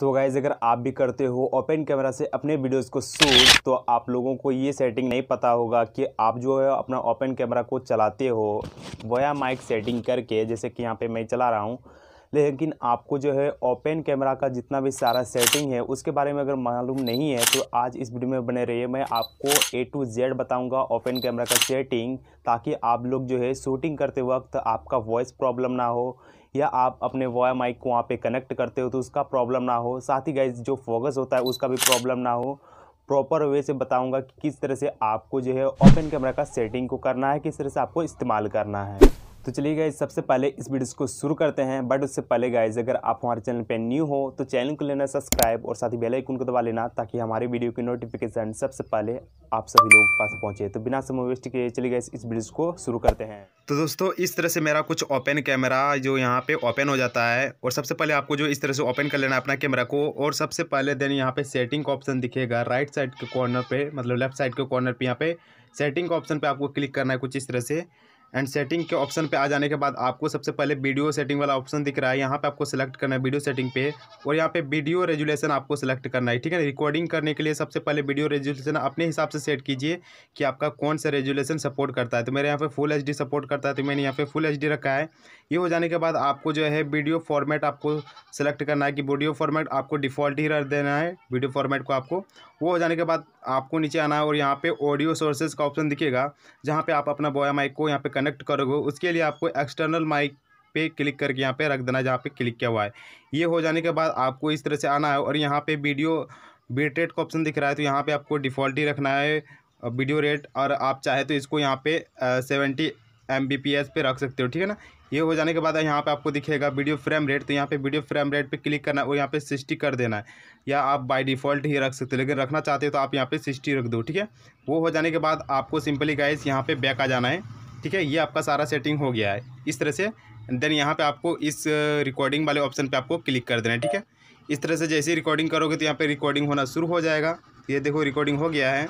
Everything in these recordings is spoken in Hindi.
तो गाइज़ अगर आप भी करते हो ओपन कैमरा से अपने वीडियोस को शूट तो आप लोगों को ये सेटिंग नहीं पता होगा कि आप जो है अपना ओपन कैमरा को चलाते हो वया माइक सेटिंग करके जैसे कि यहाँ पे मैं चला रहा हूँ लेकिन आपको जो है ओपन कैमरा का जितना भी सारा सेटिंग है उसके बारे में अगर मालूम नहीं है तो आज इस वीडियो में बने रहिए मैं आपको ए टू जेड बताऊंगा ओपन कैमरा का सेटिंग ताकि आप लोग जो है शूटिंग करते वक्त आपका वॉइस प्रॉब्लम ना हो या आप अपने वॉय माइक को वहाँ पे कनेक्ट करते हो तो उसका प्रॉब्लम ना हो साथ ही गाइज जो फोकस होता है उसका भी प्रॉब्लम ना हो प्रॉपर वे से बताऊँगा कि किस तरह से आपको जो है ओपन कैमरा का सेटिंग को करना है किस तरह से आपको इस्तेमाल करना है तो चलिए गाइज सबसे पहले इस वीडियो को शुरू करते हैं बट उससे पहले गाइज अगर आप हमारे चैनल पर न्यू हो तो चैनल को लेना सब्सक्राइब और साथ ही बेल आइकन को दबा लेना ताकि हमारे वीडियो की नोटिफिकेशन सबसे पहले आप सभी लोग पास पहुंचे तो बिना समय वेस्ट किए चलिए गाइज इस वीडियो को शुरू करते हैं तो दोस्तों इस तरह से मेरा कुछ ओपन कैमरा जो यहाँ पे ओपन हो जाता है और सबसे पहले आपको जो इस तरह से ओपन कर लेना है अपना कैमरा को और सबसे पहले देन यहाँ पे सेटिंग का ऑप्शन दिखेगा राइट साइड के कॉर्नर पे मतलब लेफ्ट साइड के कॉर्नर पे यहाँ पे सेटिंग का ऑप्शन पे आपको क्लिक करना है कुछ इस तरह से एंड सेटिंग के ऑप्शन पे आ जाने के बाद आपको सबसे पहले वीडियो सेटिंग वाला ऑप्शन दिख रहा है यहाँ पे आपको सेलेक्ट करना है वीडियो सेटिंग पे और यहाँ पे वीडियो रेजुलेशन आपको सेलेक्ट करना है ठीक है रिकॉर्डिंग करने के लिए सबसे पहले वीडियो रेजुलेशन अपने हिसाब से सेट कीजिए कि आपका कौन सा रेजुलेशन सपोर्ट करता है तो मेरे यहाँ पर फुल एच सपोर्ट करता है तो मैंने यहाँ पर फुल एच रखा है ये हो जाने के बाद आपको जो है वीडियो फॉर्मेट आपको सेलेक्ट करना है कि वीडियो फॉर्मेट आपको डिफ़ॉल्ट ही रख देना है वीडियो फॉर्मेट को आपको वो हो जाने के बाद आपको नीचे आना है और यहाँ पे ऑडियो सोर्सेज का ऑप्शन दिखेगा जहाँ पे आप अपना बोया माइक को यहाँ पे कनेक्ट करोगे उसके लिए आपको एक्सटर्नल माइक पे क्लिक करके यहाँ पे रख देना जहाँ पे क्लिक किया हुआ है ये हो जाने के बाद आपको इस तरह से आना है और यहाँ पे वीडियो बीट रेट का ऑप्शन दिख रहा है तो यहाँ पे आपको डिफ़ॉल्ट ही रखना है वीडियो रेट और आप चाहे तो इसको यहाँ पे seventy M B P S पे रख सकते हो ठीक है ना ये हो जाने के बाद यहाँ पे आपको दिखेगा वीडियो फ्रेम रेट तो यहाँ पे वीडियो फ्रेम रेट पे क्लिक करना है और यहाँ पे सिक्सटी कर देना है या आप बाय डिफ़ॉल्ट ही रख सकते हो लेकिन रखना चाहते हो तो आप यहाँ पे सिक्सटी रख दो ठीक है वो हो जाने के बाद आपको सिंपली गाइस यहाँ पे बैक आ जाना है ठीक है ये आपका सारा सेटिंग हो गया है इस तरह से देन यहाँ पे आपको इस रिकॉर्डिंग वाले ऑप्शन पे आपको क्लिक कर देना है ठीक है इस तरह से जैसे रिकॉर्डिंग करोगे तो यहाँ पे रिकॉर्डिंग होना शुरू हो जाएगा ये देखो रिकॉर्डिंग हो गया है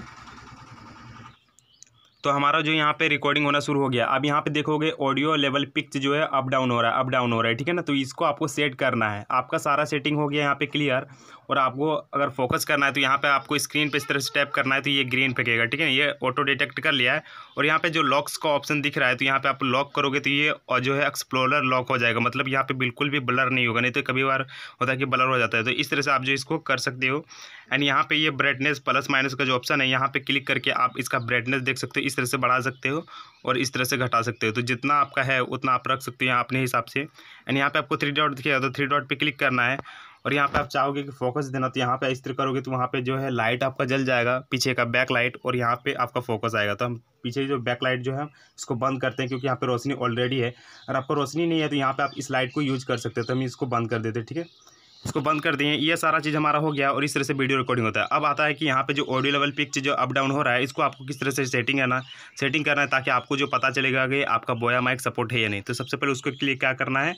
तो हमारा जो यहाँ पे रिकॉर्डिंग होना शुरू हो गया अब यहाँ पे देखोगे ऑडियो लेवल पिक्च जो है अप डाउन हो रहा है अप डाउन हो रहा है ठीक है ना तो इसको आपको सेट करना है आपका सारा सेटिंग हो गया यहाँ पे क्लियर और आपको अगर फोकस करना है तो यहाँ पे आपको स्क्रीन पे इस तरह से टैप करना है तो ये ग्रीन फेंकेगा ठीक है ना ये ऑटो डिटेक्ट कर लिया है और यहाँ पे जो लॉक्स का ऑप्शन दिख रहा है तो यहाँ पे आप लॉक करोगे तो ये और जो है एक्सप्लोरर लॉक हो जाएगा मतलब यहाँ पे बिल्कुल भी ब्लर नहीं होगा नहीं तो कभी बार होता है कि ब्लर हो जाता है तो इस तरह से आप जो इसको कर सकते हो एंड यहाँ पे ये ब्राइटनेस प्लस माइनस का जो ऑप्शन है यहाँ पे क्लिक करके आप इसका ब्राइटनेस देख सकते हो इस तरह से बढ़ा सकते हो और इस तरह से घटा सकते हो तो जितना आपका है उतना आप रख सकते हो यहाँ अपने हिसाब से एंड यहाँ पे आपको थ्री डॉट दिखेगा तो थ्री डॉट पर क्लिक करना है और यहाँ पे आप चाहोगे कि फोकस देना तो यहाँ पे इस तरह करोगे तो वहाँ पे जो है लाइट आपका जल जाएगा पीछे का बैक लाइट और यहाँ पे आपका फोकस आएगा तो हम पीछे जो बैक लाइट जो है इसको बंद करते हैं क्योंकि यहाँ पे रोशनी ऑलरेडी है अगर आपको रोशनी नहीं है तो यहाँ पे आप इस लाइट को यूज कर सकते हो तो हम इसको बंद कर देते हैं ठीक है इसको बंद कर दिए ये सारा चीज़ हमारा हो गया और इस तरह से वीडियो रिकॉर्डिंग होता है अब आता है कि यहाँ पे जो ऑडियो लेवल पिक्च जो अप डाउन हो रहा है इसको आपको किस तरह से सेटिंग करना सेटिंग करना है ताकि आपको जो पता चलेगा कि आपका बोया माइक सपोर्ट है या नहीं तो सबसे पहले उसको क्लिक क्या करना है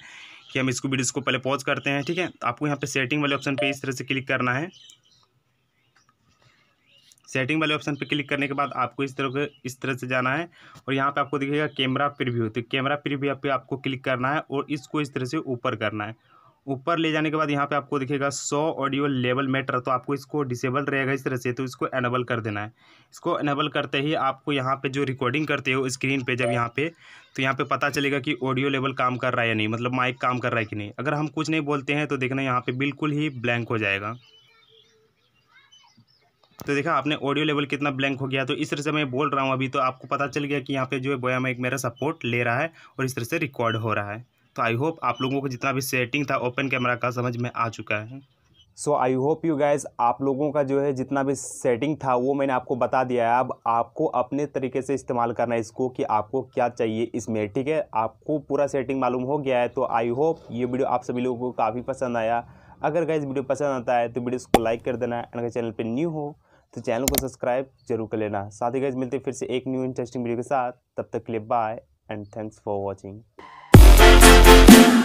कि हम इसको वीडियो को पहले पॉज करते हैं ठीक है तो आपको यहाँ पर सेटिंग वाले ऑप्शन पर इस तरह से क्लिक करना है सेटिंग वाले ऑप्शन पर क्लिक करने के बाद आपको इस तरह के इस तरह से जाना है और यहाँ पे आपको दिखेगा कैमरा प्रीव्यू तो कैमरा प्रीव्यू पे आपको क्लिक करना है और इसको इस तरह से ऊपर करना है ऊपर ले जाने के बाद यहाँ पे आपको दिखेगा सो ऑडियो लेवल मेटर तो आपको इसको डिसेबल रहेगा इस तरह से तो इसको एनेबल कर देना है इसको एनेबल करते ही आपको यहाँ पे जो रिकॉर्डिंग करते हो स्क्रीन पे जब यहाँ पे तो यहाँ पे पता चलेगा कि ऑडियो लेवल काम कर रहा है या नहीं मतलब माइक काम कर रहा है कि नहीं अगर हम कुछ नहीं बोलते हैं तो देखना यहाँ पर बिल्कुल ही ब्लैंक हो जाएगा तो देखा आपने ऑडियो लेवल कितना ब्लैंक हो गया तो इस तरह से मैं बोल रहा हूँ अभी तो आपको पता चल गया कि यहाँ पर जो है बोया माइक मेरा सपोर्ट ले रहा है और इस तरह से रिकॉर्ड हो रहा है तो आई होप आप लोगों को जितना भी सेटिंग था ओपन कैमरा का समझ में आ चुका है so I hope you guys आप लोगों का जो है जितना भी सेटिंग था वो मैंने आपको बता दिया है अब आपको अपने तरीके से इस्तेमाल करना है इसको कि आपको क्या चाहिए इसमें ठीक है आपको पूरा सेटिंग मालूम हो गया है तो आई होप ये वीडियो आप सभी लोगों को काफ़ी पसंद आया अगर गैस वीडियो पसंद आता है तो वीडियो को लाइक कर देना एंड अगर चैनल पर न्यू हो तो चैनल को सब्सक्राइब जरूर कर लेना साथ ही गैस मिलते फिर से एक न्यू इंटरेस्टिंग वीडियो के साथ तब तक के लिए bye and thanks for watching Yeah.